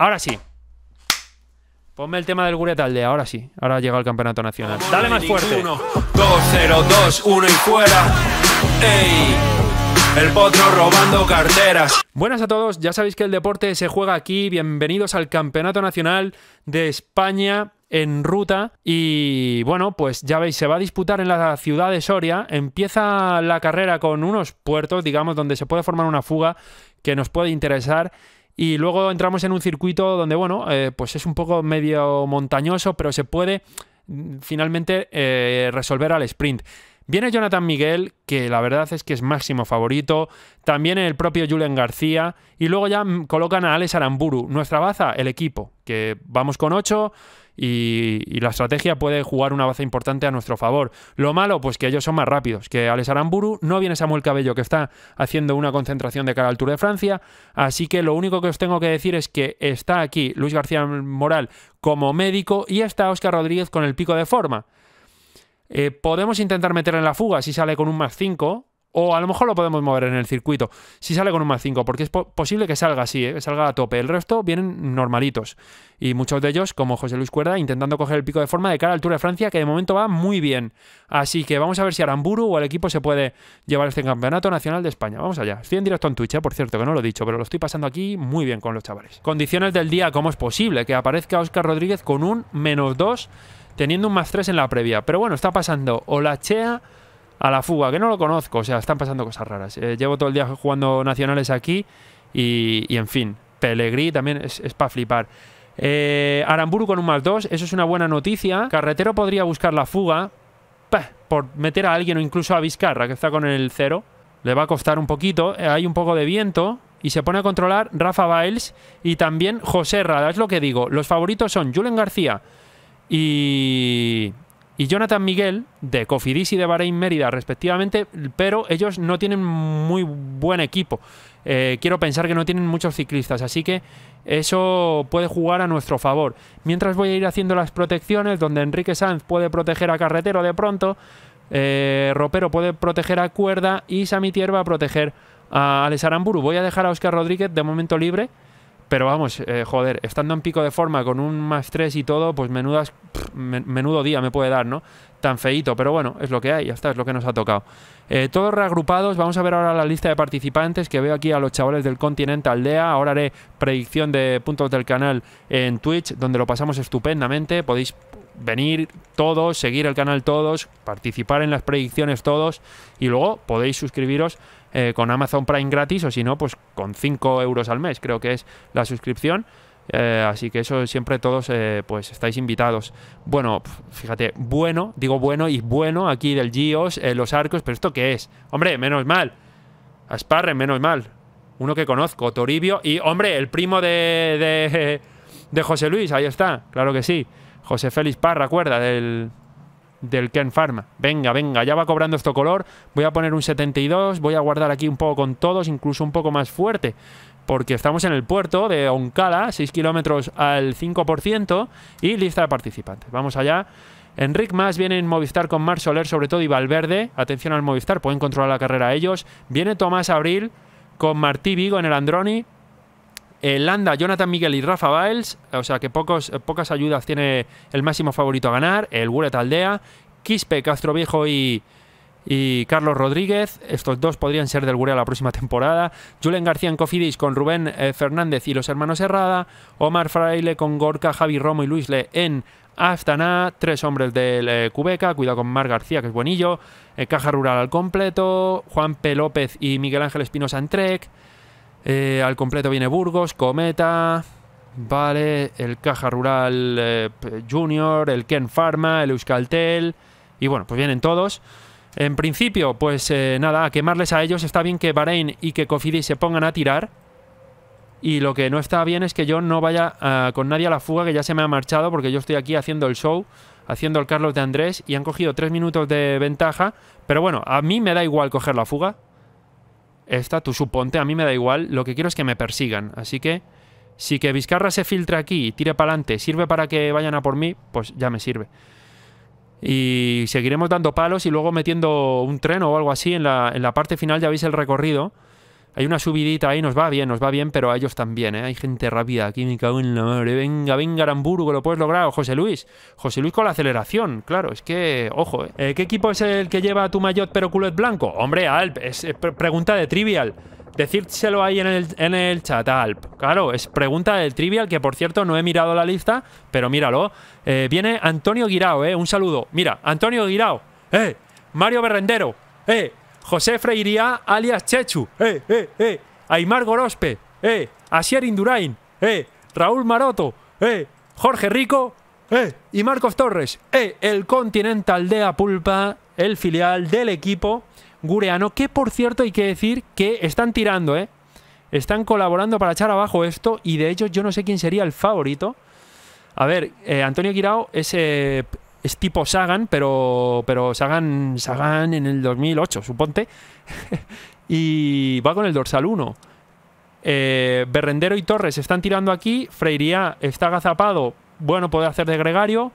Ahora sí. Ponme el tema del de ahora sí. Ahora llega el campeonato nacional. Dale más fuerte. 2-0, 2-1 y fuera. ¡Ey! El potro robando carteras. Buenas a todos, ya sabéis que el deporte se juega aquí. Bienvenidos al Campeonato Nacional de España en ruta y bueno pues ya veis se va a disputar en la ciudad de Soria empieza la carrera con unos puertos digamos donde se puede formar una fuga que nos puede interesar y luego entramos en un circuito donde, bueno, eh, pues es un poco medio montañoso, pero se puede mm, finalmente eh, resolver al sprint. Viene Jonathan Miguel, que la verdad es que es máximo favorito, también el propio Julian García, y luego ya colocan a Alex Aramburu, nuestra baza, el equipo, que vamos con 8 y, la estrategia puede jugar una baza importante a nuestro favor. Lo malo, pues que ellos son más rápidos, que Alex Aramburu, no viene Samuel Cabello, que está haciendo una concentración de cara al Tour de Francia, así que lo único que os tengo que decir es que está aquí Luis García Moral como médico y está Oscar Rodríguez con el pico de forma. Eh, podemos intentar meter en la fuga si sale con un más 5. O a lo mejor lo podemos mover en el circuito si sale con un más 5, porque es posible que salga así, ¿eh? salga a tope. El resto vienen normalitos. Y muchos de ellos, como José Luis Cuerda, intentando coger el pico de forma de cara a Tour altura de Francia, que de momento va muy bien. Así que vamos a ver si Aramburu o el equipo se puede llevar este campeonato nacional de España. Vamos allá. Estoy en directo en Twitch, ¿eh? por cierto, que no lo he dicho, pero lo estoy pasando aquí muy bien con los chavales. Condiciones del día, ¿cómo es posible que aparezca Oscar Rodríguez con un menos 2? teniendo un más tres en la previa. Pero bueno, está pasando Olachea a la fuga, que no lo conozco, o sea, están pasando cosas raras. Eh, llevo todo el día jugando nacionales aquí y, en fin, Pelegrí también es, para flipar. Eh, Aramburu con un más 2, eso es una buena noticia. Carretero podría buscar la fuga por meter a alguien o incluso a Vizcarra, que está con el cero, Le va a costar un poquito, eh, hay un poco de viento, y se pone a controlar Rafa Biles y también José Rada. Es lo que digo, los favoritos son Julen García, y, Jonathan Miguel de Cofidis y de Bahrein Mérida, respectivamente, pero ellos no tienen muy buen equipo. Eh, quiero pensar que no tienen muchos ciclistas, así que eso puede jugar a nuestro favor. Mientras voy a ir haciendo las protecciones, donde Enrique Sanz puede proteger a Carretero de pronto, eh, Ropero puede proteger a Cuerda y Samitier va a proteger a Alessandro Voy a dejar a Oscar Rodríguez de momento libre. Pero vamos, eh, joder, estando en pico de forma con un más 3 y todo, pues menudas, menudo día me puede dar, ¿no? Tan feito pero bueno, es lo que hay, ya está, es lo que nos ha tocado. Eh, todos reagrupados, vamos a ver ahora la lista de participantes que veo aquí a los chavales del continente aldea. Ahora haré predicción de puntos del canal en Twitch, donde lo pasamos estupendamente. Podéis venir todos, seguir el canal todos, participar en las predicciones todos y luego podéis suscribiros eh, con Amazon Prime gratis o si no, pues con 5 euros al mes, creo que es la suscripción. Eh, así que eso siempre todos eh, pues estáis invitados. Bueno, fíjate, bueno, digo bueno y bueno aquí del Gios, e los arcos, pero ¿esto qué es? Hombre, menos mal. Asparre, menos mal. Uno que conozco, Toribio y, hombre, el primo de, de, de José Luis, ahí está, claro que sí. José Félix Parra, recuerda, del, del Ken Pharma. Venga, venga, ya va cobrando esto color. Voy a poner un 72, voy a guardar aquí un poco con todos, incluso un poco más fuerte. Porque estamos en el puerto de Oncala, 6 kilómetros al 5% y lista de participantes. Vamos allá. Enric Más viene en Movistar con Mar Soler, sobre todo, y Valverde. Atención al Movistar, pueden controlar la carrera ellos. Viene Tomás Abril con Martí Vigo en el Androni. Eh, Landa, Jonathan Miguel y Rafa Biles, o sea que pocos, eh, pocas ayudas tiene el máximo favorito a ganar, el Guret Aldea, Quispe, Viejo y, y Carlos Rodríguez, estos dos podrían ser del a la próxima temporada, Julen García en Cofidis con Rubén eh, Fernández y los hermanos Herrada, Omar Fraile con Gorka, Javi Romo y Le en Astana, tres hombres del Cubeca, cuidado con Mar García, que es buenillo, Caja Rural al completo, Juan P. López y Miguel Ángel Espinosa en Trek, eh, al completo viene Burgos, Cometa, vale, el Caja Rural eh, Junior, el Ken Pharma, el Euskaltel, y bueno, pues vienen todos. En principio, pues eh, nada, a quemarles a ellos. Está bien que Bahrain y que Cofidis se pongan a tirar. Y lo que no está bien es que yo no vaya ah, con nadie a la fuga, que ya se me ha marchado, porque yo estoy aquí haciendo el show, haciendo el Carlos de Andrés, y han cogido tres minutos de ventaja. Pero bueno, a mí me da igual coger la fuga esta, tú suponte, a mí me da igual, lo que quiero es que me persigan. Así que, si que Vizcarra se filtre aquí y tire para adelante, sirve para que vayan a por mí, pues ya me sirve. Y seguiremos dando palos y luego metiendo un tren o algo así en la, en la parte final, ya veis el recorrido. Hay una subidita ahí, nos va bien, nos va bien, pero a ellos también, ¿eh? Hay gente rápida aquí, me cago en la madre. Venga, venga, Aramburgo, lo puedes lograr. José Luis, José Luis con la aceleración, claro, es que, ojo, ¿eh? ¿eh? ¿Qué equipo es el que lleva tu maillot pero culo es blanco? Hombre, Alp, es, pregunta de trivial. Decírselo ahí en el, en el chat, Alp. Claro, es pregunta del trivial, que por cierto no he mirado la lista, pero míralo. Eh, viene Antonio Guirao, ¿eh? Un saludo. Mira, Antonio Guirao. ¡Eh! Mario Berrendero. ¡Eh! José Freiría, alias Chechu, eh, eh, eh, Aymar Gorospe, eh, Asier Indurain, eh, Raúl Maroto, eh, Jorge Rico, eh, y Marcos Torres, eh, el Continental de Apulpa, el filial del equipo gureano, que por cierto hay que decir que están tirando, eh, están colaborando para echar abajo esto y de hecho yo no sé quién sería el favorito. A ver, eh, Antonio Girao, es eh, es tipo Sagan, pero, pero Sagan, Sagan en el 2008, suponte. y va con el dorsal 1. Eh, Berrendero y Torres están tirando aquí. Freiría está agazapado. Bueno, puede hacer de gregario.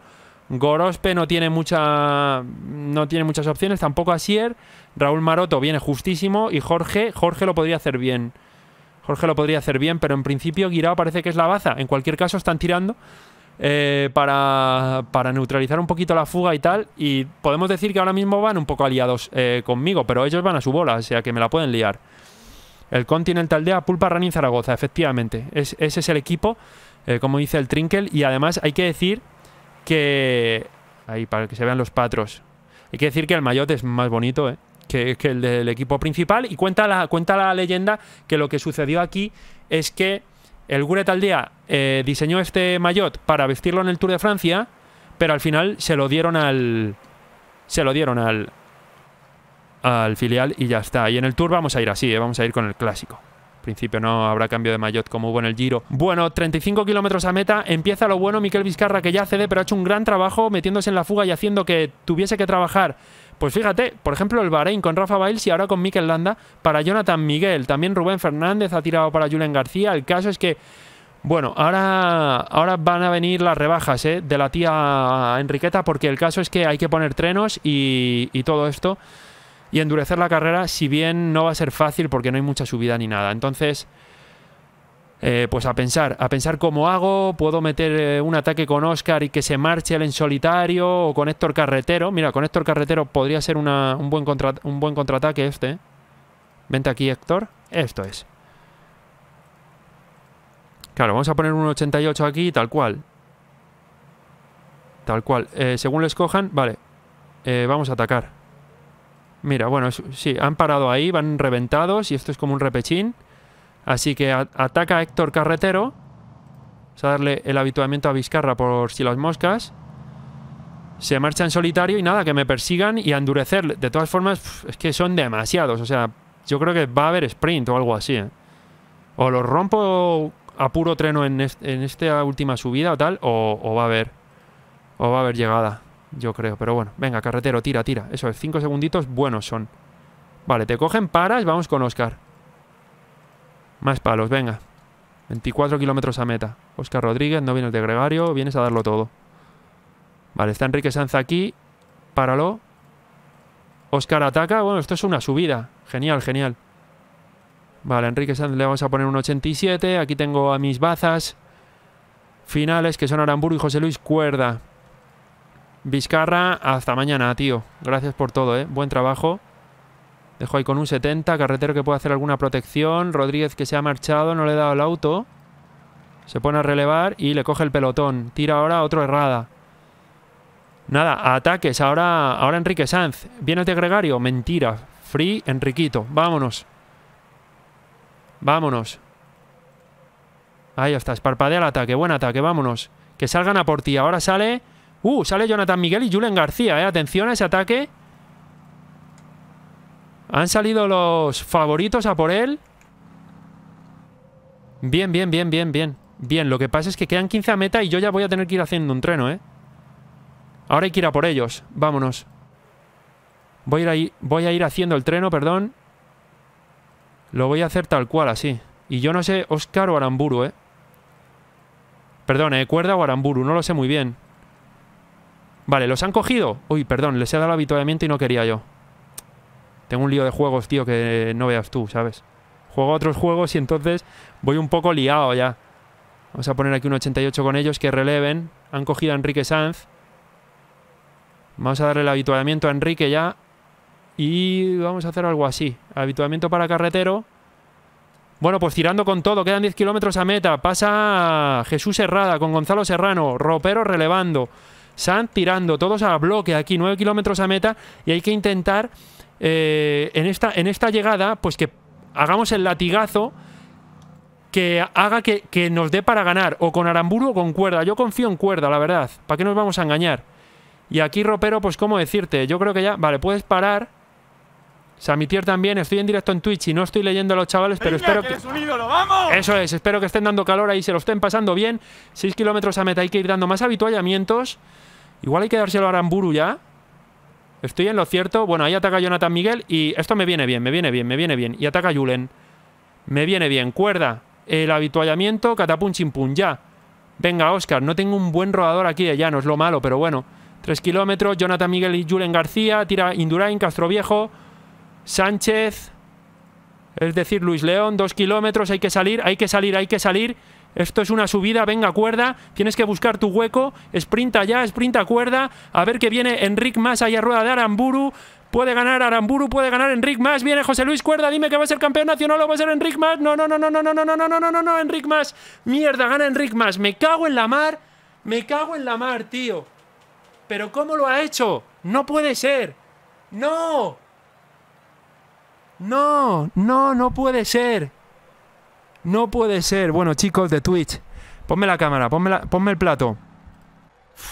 Gorospe no tiene, mucha, no tiene muchas opciones, tampoco Asier. Raúl Maroto viene justísimo. Y Jorge, Jorge lo podría hacer bien. Jorge lo podría hacer bien, pero en principio Guirao parece que es la baza. En cualquier caso, están tirando. Eh, para, para, neutralizar un poquito la fuga y tal. Y podemos decir que ahora mismo van un poco aliados eh, conmigo, pero ellos van a su bola, o sea que me la pueden liar. El Continental Dea, Pulpa, Running Zaragoza, efectivamente. ese es el equipo, eh, como dice el Trinkel. Y además hay que decir que... Ahí, para que se vean los patros. Hay que decir que el Mayotte es más bonito, ¿eh? Que, el del equipo principal. Y cuenta la, cuenta la leyenda que lo que sucedió aquí es que el Gure Taldea eh, diseñó este maillot para vestirlo en el Tour de Francia, pero al final se lo dieron al. Se lo dieron al. Al filial y ya está. Y en el Tour vamos a ir así, eh, vamos a ir con el clásico. En principio no habrá cambio de maillot como hubo en el Giro. Bueno, 35 kilómetros a meta. Empieza lo bueno, Miquel Vizcarra que ya cede, pero ha hecho un gran trabajo metiéndose en la fuga y haciendo que tuviese que trabajar pues fíjate, por ejemplo, el Bahrein con Rafa Biles y ahora con Miquel Landa para Jonathan Miguel. También Rubén Fernández ha tirado para Julian García. El caso es que, bueno, ahora, ahora van a venir las rebajas ¿eh? de la tía Enriqueta porque el caso es que hay que poner trenos y, y todo esto y endurecer la carrera, si bien no va a ser fácil porque no hay mucha subida ni nada. Entonces... Eh, pues a pensar, a pensar cómo hago, puedo meter eh, un ataque con Oscar y que se marche él en solitario, o con Héctor Carretero, mira, con Héctor Carretero podría ser un, buen un buen contraataque este. ¿eh? Vente aquí Héctor, esto es. Claro, vamos a poner un 88 aquí, tal cual. Tal cual. según lo escojan, vale. vamos a atacar. Mira, bueno, sí, han parado ahí, van reventados y esto es como un repechín. Así que ataca Héctor Carretero. Vamos a darle el habituamiento a Vizcarra por si las moscas. Se marcha en solitario y nada, que me persigan y a endurecer. De todas formas, es que son demasiados. O sea, yo creo que va a haber sprint o algo así. ¿eh? O los rompo a puro treno en, esta última subida o tal, o, va a haber. O va a haber llegada, yo creo. Pero bueno, venga, carretero, tira, tira. Eso es, cinco segunditos buenos son. Vale, te cogen, paras, vamos con Oscar. Más palos, venga. 24 kilómetros a meta. Oscar Rodríguez, no vienes de Gregario, vienes a darlo todo. Vale, está Enrique Sanz aquí. Páralo. Oscar ataca. Bueno, esto es una subida. Genial, genial. Vale, Enrique Sanz le vamos a poner un 87. Aquí tengo a mis bazas. Finales que son Aramburu y José Luis Cuerda. Vizcarra, hasta mañana, tío. Gracias por todo, ¿eh? Buen trabajo. Dejo ahí con un 70. Carretero que puede hacer alguna protección. Rodríguez que se ha marchado. No le he dado el auto. Se pone a relevar y le coge el pelotón. Tira ahora otro errada. Nada, ataques. Ahora, ahora Enrique Sanz. Viene de Gregario? Mentira. Free Enriquito. Vámonos. Vámonos. Ahí está. Esparpadea el ataque. Buen ataque. Vámonos. Que salgan a por ti. Ahora sale... Uh, sale Jonathan Miguel y Julen García. Eh. Atención a ese ataque. Han salido los favoritos a por él. Bien, bien, bien, bien, bien. Bien, lo que pasa es que quedan 15 a meta y yo ya voy a tener que ir haciendo un treno, ¿eh? Ahora hay que ir a por ellos. Vámonos. Voy a ir, voy a ir haciendo el treno, perdón. Lo voy a hacer tal cual, así. Y yo no sé Oscar o Aramburu, ¿eh? Perdón, ¿eh? Cuerda o Aramburu, no lo sé muy bien. Vale, ¿los han cogido? Uy, perdón, les he dado el y no quería yo. Tengo un lío de juegos, tío, que no veas tú, ¿sabes? Juego otros juegos y entonces voy un poco liado ya. Vamos a poner aquí un 88 con ellos que releven. Han cogido a Enrique Sanz. Vamos a darle el habituamiento a Enrique ya. Y vamos a hacer algo así. Habituamiento para carretero. Bueno, pues tirando con todo. Quedan 10 kilómetros a meta. Pasa Jesús Herrada con Gonzalo Serrano. Ropero relevando. Sanz tirando. Todos a bloque aquí. 9 kilómetros a meta. Y hay que intentar eh, en, esta, en esta llegada, pues que hagamos el latigazo que haga que, que, nos dé para ganar, o con Aramburu o con Cuerda. Yo confío en Cuerda, la verdad. ¿Para qué nos vamos a engañar? Y aquí Ropero, pues cómo decirte, yo creo que ya... Vale, puedes parar. Samitier también, estoy en directo en Twitch y no estoy leyendo a los chavales, pero espero que... Eso es, espero que estén dando calor ahí, se lo estén pasando bien. 6 kilómetros a meta, hay que ir dando más habituallamientos. Igual hay que dárselo a Aramburu ya. Estoy en lo cierto. Bueno, ahí ataca Jonathan Miguel y esto me viene bien, me viene bien, me viene bien. Y ataca Julen. Me viene bien. Cuerda. El habituallamiento, catapum chimpum, ya. Venga, Oscar, no tengo un buen rodador aquí de eh, no es lo malo, pero bueno. Tres kilómetros, Jonathan Miguel y Julen García, tira Indurain, Castroviejo, Sánchez, es decir, Luis León, Dos kilómetros, hay que salir, hay que salir, hay que salir. Esto es una subida, venga cuerda, tienes que buscar tu hueco, sprinta ya, sprinta cuerda, a ver que viene Enric más ahí a rueda de Aramburu, puede ganar Aramburu, puede ganar Enric más, viene José Luis Cuerda, dime que va a ser campeón nacional o va a ser Enric más, no, no, no, no, no, no, no, no, no, no, no, no, no, Enric más, mierda, gana Enric más, me cago en la mar, me cago en la mar, tío, pero ¿cómo lo ha hecho? No puede ser, no, no, no, no puede ser. No puede ser. Bueno, chicos de Twitch, ponme la cámara, ponme, el plato.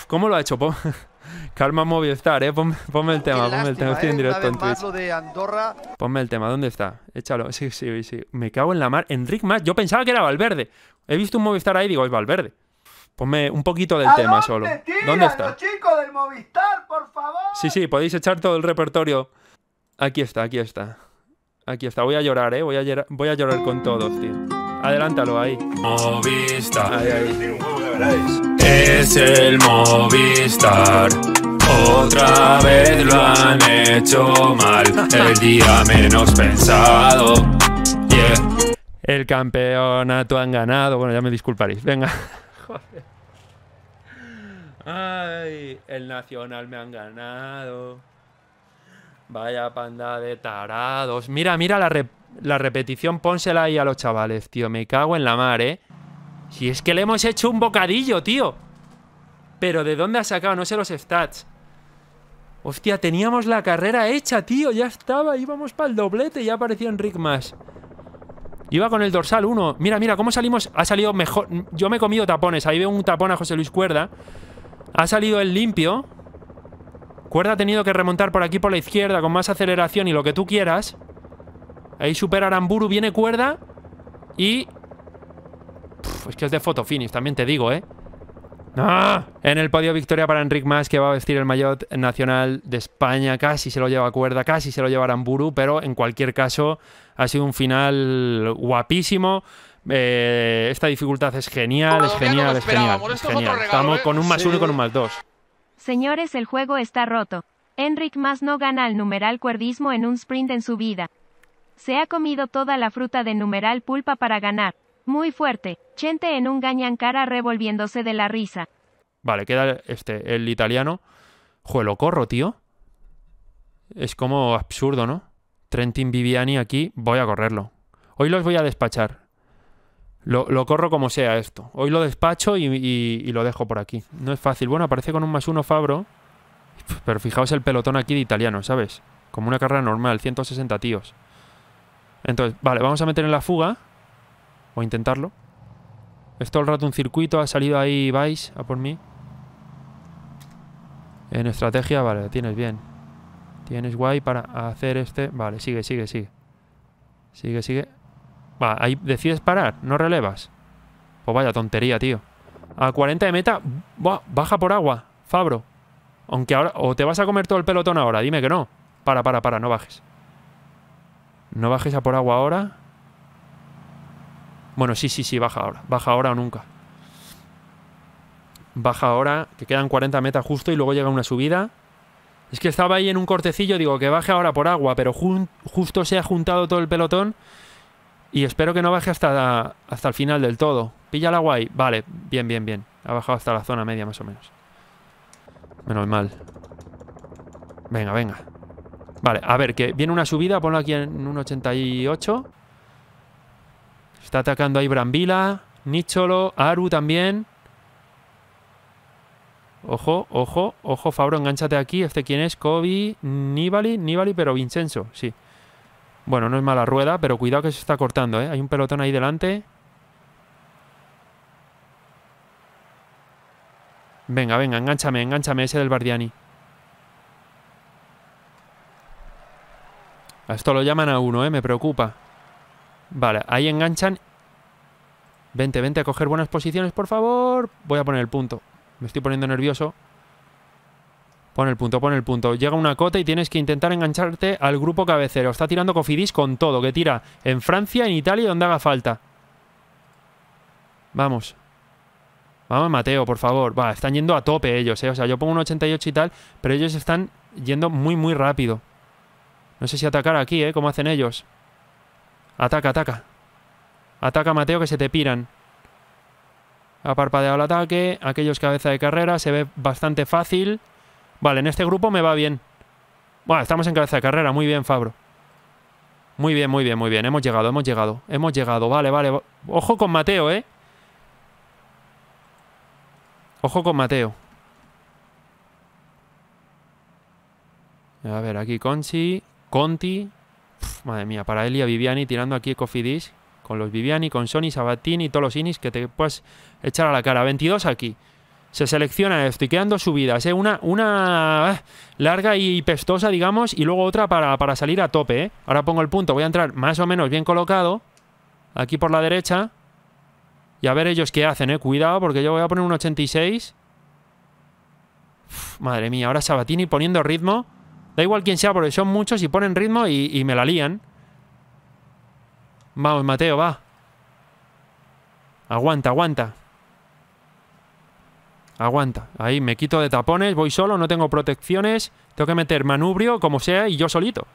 ¿Cómo lo ha hecho? Calma Movistar, eh. Ponme, el tema, ponme el tema. Estoy en eh, directo en Twitch. Ponme el tema, ¿dónde está? Échalo. Sí, sí, sí. Me cago en la mar. Enric más. Yo pensaba que era Valverde. He visto un Movistar ahí digo, es Valverde. Ponme un poquito del tema solo. ¿Dónde está? Sí, sí, podéis echar todo el repertorio. Aquí está, aquí está. Aquí está. Voy a llorar, eh. Voy a, voy a llorar con todos, tío. Adelántalo ahí. Movistar. Es el Movistar. Otra vez lo han hecho mal. El día menos pensado. El campeonato han ganado. Bueno, ya me disculparéis. Venga. Ay, el Nacional me han ganado. Vaya panda de tarados. Mira, mira la rep la repetición pónsela ahí a los chavales, tío. Me cago en la mar, ¿eh? Si es que le hemos hecho un bocadillo, tío. Pero ¿de dónde ha sacado? No sé los stats. Hostia, teníamos la carrera hecha, tío. Ya estaba. Íbamos para el doblete y ya apareció Enric más. Iba con el dorsal 1. Mira, mira, cómo salimos. Ha salido mejor. Yo me he comido tapones. Ahí veo un tapón a José Luis Cuerda. Ha salido el limpio. Cuerda ha tenido que remontar por aquí por la izquierda con más aceleración y lo que tú quieras. Ahí supera Aramburu, viene cuerda y... Pues es que es de foto finish, también te digo, ¿eh? ¡Ah! En el podio victoria para Enric Mas, que va a vestir el maillot nacional de España. Casi se lo lleva cuerda, casi se lo lleva Aramburu, pero en cualquier caso ha sido un final guapísimo. Eh, esta dificultad es genial, es genial, es genial. Estamos ¿eh? con un más uno y con un más dos. Señores, el juego está roto. Enric Mas no gana el numeral cuerdismo en un sprint en su vida. Se ha comido toda la fruta de numeral pulpa para ganar. Muy fuerte. Chente en un cara revolviéndose de la risa. Vale, queda este, el italiano. Jue, lo corro, tío. Es como absurdo, ¿no? Trentin Viviani aquí, voy a correrlo. Hoy los voy a despachar. Lo, corro como sea esto. Hoy lo despacho y, y, lo dejo por aquí. No es fácil. Bueno, aparece con un más uno Fabro. Pero fijaos el pelotón aquí de italiano, ¿sabes? Como una carrera normal, 160 tíos. Entonces, vale, vamos a meter en la fuga. O intentarlo. Es todo el rato un circuito. Ha salido ahí vais a por mí. En estrategia, vale, tienes bien. Tienes guay para hacer este... Vale, sigue, sigue, sigue. Sigue, sigue. Va, ahí decides parar, no relevas. Pues vaya tontería, tío. A 40 de meta, baja por agua, Fabro. Aunque ahora... O te vas a comer todo el pelotón ahora, dime que no. Para, para, para, no bajes. No bajes a por agua ahora. Bueno, sí, sí, sí, baja ahora. Baja ahora o nunca. Baja ahora, que quedan 40 metas justo y luego llega una subida. Es que estaba ahí en un cortecillo, digo, que baje ahora por agua, pero justo se ha juntado todo el pelotón y espero que no baje hasta, hasta el final del todo. Pilla el agua ahí. Vale, bien, bien, bien. Ha bajado hasta la zona media más o menos. Menos mal. Venga, venga. Vale, a ver, que viene una subida, ponlo aquí en un 88. Está atacando ahí Brambila, Nicholo, Aru también. Ojo, ojo, ojo, Fabro, enganchate aquí. ¿Este quién es? Kobe, Nibali, Nibali, pero Vincenzo, sí. Bueno, no es mala rueda, pero cuidado que se está cortando, ¿eh? Hay un pelotón ahí delante. Venga, venga, engánchame, engánchame ese del Bardiani. A esto lo llaman a uno, ¿eh? Me preocupa. Vale, ahí enganchan. Vente, vente a coger buenas posiciones, por favor. Voy a poner el punto. Me estoy poniendo nervioso. Pon el punto, pon el punto. Llega una cota y tienes que intentar engancharte al grupo cabecero. Está tirando Cofidis con todo, que tira en Francia, en Italia, donde haga falta. Vamos. Vamos, Mateo, por favor. Va, están yendo a tope ellos, ¿eh? O sea, yo pongo un 88 y tal, pero ellos están yendo muy, muy rápido. No sé si atacar aquí, ¿eh? Como hacen ellos. Ataca, ataca. Ataca, Mateo, que se te piran. Ha parpadeado el ataque. Aquellos cabeza de carrera. Se ve bastante fácil. Vale, en este grupo me va bien. Bueno, estamos en cabeza de carrera. Muy bien, Fabro. Muy bien, muy bien, muy bien. Hemos llegado, hemos llegado. Hemos llegado. Vale, vale. Ojo con Mateo, ¿eh? Ojo con Mateo. A ver, aquí Conchi. Conti, madre mía, para Elia Viviani tirando aquí Cofidis con los Viviani, con Sony, Sabatini, todos los Inis que te puedes echar a la cara. 22 aquí. Se selecciona esto y quedan dos subidas. ¿eh? Una, ah, larga y pestosa, digamos, y luego otra para, salir a tope. ¿eh? Ahora pongo el punto. Voy a entrar más o menos bien colocado. Aquí por la derecha. Y a ver ellos qué hacen, ¿eh? Cuidado, porque yo voy a poner un 86. madre mía, ahora Sabatini poniendo ritmo. Da igual quién sea, porque son muchos y ponen ritmo y, me la lían. Vamos, Mateo, va. Aguanta, aguanta. Aguanta. Ahí me quito de tapones, voy solo, no tengo protecciones. Tengo que meter manubrio, como sea, y yo solito.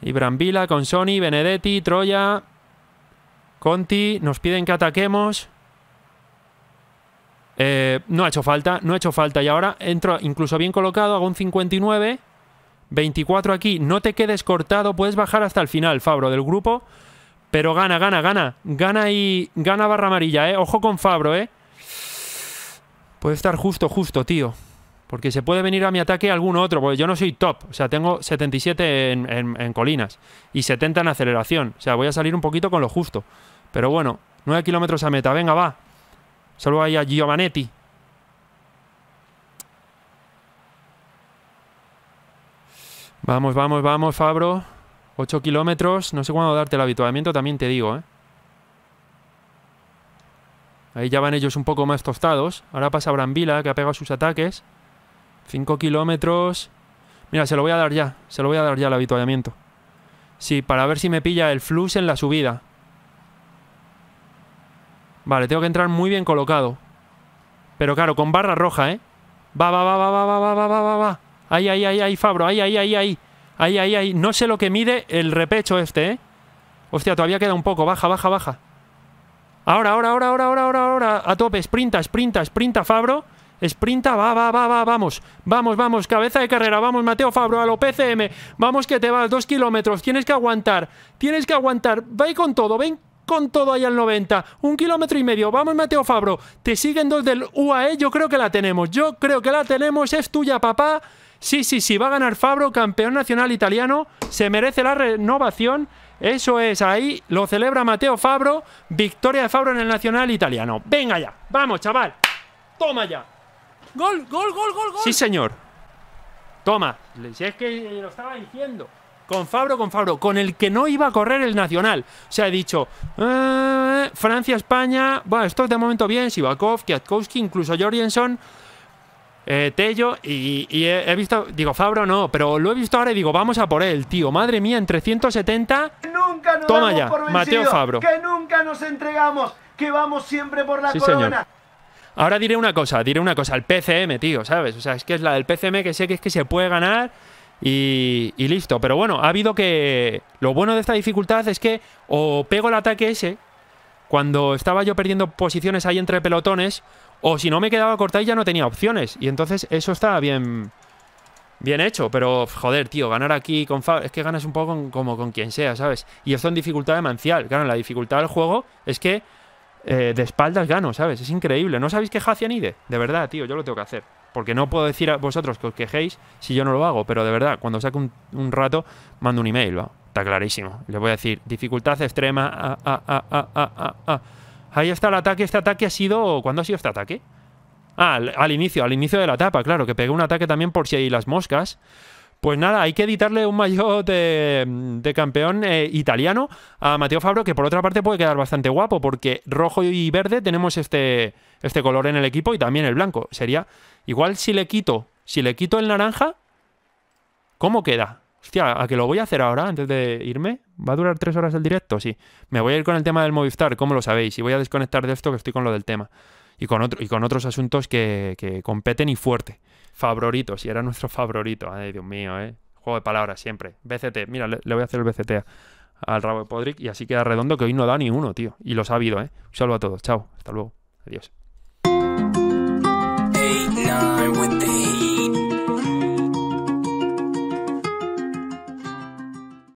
Brambila con Sony, Benedetti, Troya. Conti, nos piden que ataquemos. Eh, no ha hecho falta, no ha hecho falta. Y ahora entro incluso bien colocado, hago un 59. 24 aquí. No te quedes cortado. Puedes bajar hasta el final, Fabro, del grupo. Pero gana, gana, gana. Gana y... Gana barra amarilla, ¿eh? Ojo con Fabro, ¿eh? Puede estar justo, justo, tío. Porque se puede venir a mi ataque algún otro. Porque yo no soy top. O sea, tengo 77 en, colinas. Y 70 en aceleración. O sea, voy a salir un poquito con lo justo. Pero bueno, 9 kilómetros a meta. Venga, va. Solo ahí a Giovanetti. Vamos, vamos, vamos, Fabro. 8 kilómetros. No sé cuándo darte el habituamiento, también te digo, ¿eh? Ahí ya van ellos un poco más tostados. Ahora pasa Brambila, que ha pegado sus ataques. 5 kilómetros. Mira, se lo voy a dar ya. Se lo voy a dar ya el habituamiento. Sí, para ver si me pilla el flux en la subida. Vale, tengo que entrar muy bien colocado. Pero claro, con barra roja, ¿eh? Va, va, va, va, va, va, va, va, va, va, va. Ahí, ahí, ahí, ahí, Fabro. Ahí, ahí, ahí, ay, ay, ay, ay, No sé lo que mide el repecho este, ¿eh? Hostia, todavía queda un poco. Baja, baja, baja. Ahora, ahora, ahora, ahora, ahora, ahora, ahora. A tope. Sprinta, sprinta, sprinta, Fabro. Sprinta, va, va, va, va, vamos. Vamos, vamos, cabeza de carrera, vamos, Mateo Fabro, a lo PCM. Vamos que te vas, dos kilómetros, tienes que aguantar, tienes que aguantar. Va con todo, ven con todo ahí al 90. Un kilómetro y medio, vamos, Mateo Fabro. Te siguen dos del UAE, yo creo que la tenemos, yo creo que la tenemos, es tuya, papá. Sí, sí, sí, va a ganar Fabro, campeón nacional italiano. Se merece la renovación. Eso es, ahí lo celebra Mateo Fabro. Victoria de Fabro en el nacional italiano. Venga ya, vamos, chaval. Toma ya. Gol, gol, gol, gol, gol. Sí, señor. Toma, si es que lo estaba diciendo. Con Fabro, con Fabro, con el que no iba a correr el Nacional. Se ha dicho, eh, Francia, España, bueno, esto de momento bien, Sivakov, Kiatkowski, incluso Jorgensen, eh, Tello y, he, visto, digo, Fabro no, pero lo he visto ahora y digo, vamos a por él, tío. Madre mía, en 370. Nunca toma ya, Mateo Fabro. Que nunca nos entregamos, que vamos siempre por la corona. Ahora diré una cosa, diré una cosa, el PCM, tío, ¿sabes? O sea, es que es la del PCM que sé que es que se puede ganar y, y listo. Pero bueno, ha habido que... Lo bueno de esta dificultad es que o pego el ataque ese, cuando estaba yo perdiendo posiciones ahí entre pelotones, o si no me quedaba corta y ya no tenía opciones. Y entonces eso estaba bien. Bien hecho, pero joder, tío, ganar aquí con Fab es que ganas un poco con, como con quien sea, ¿sabes? Y esto en dificultad de Mancial. Claro, la dificultad del juego es que eh, de espaldas gano, ¿sabes? Es increíble. ¿No sabéis hacía Nide. De verdad, tío, yo lo tengo que hacer. Porque no puedo decir a vosotros que os quejéis si yo no lo hago, pero de verdad, cuando saque un, un rato, mando un email, va. Está clarísimo. Le voy a decir, dificultad extrema, Ahí está el ataque. Este ataque ha sido... ¿Cuándo ha sido este ataque? Ah, al, inicio, al inicio de la etapa, claro, que pegué un ataque también por si hay las moscas. Pues nada, hay que editarle un maillot de, campeón eh, italiano a Mateo Fabro, que por otra parte puede quedar bastante guapo, porque rojo y verde tenemos este, este color en el equipo y también el blanco. Sería, igual si le quito, si le quito el naranja, ¿cómo queda? hostia, a que lo voy a hacer ahora antes de irme, ¿va a durar tres horas el directo? Sí. Me voy a ir con el tema del Movistar, como lo sabéis? Y voy a desconectar de esto que estoy con lo del tema. Y con, otro, y con otros asuntos que, competen y fuerte. favoritos Y era nuestro favorito. Ay, Dios mío, ¿eh? Juego de palabras siempre. BCT, mira, le, voy a hacer el BCT al rabo de Podrick y así queda redondo que hoy no da ni uno, tío. Y lo ha habido, ¿eh? Un saludo a todos. Chao. Hasta luego. Adiós.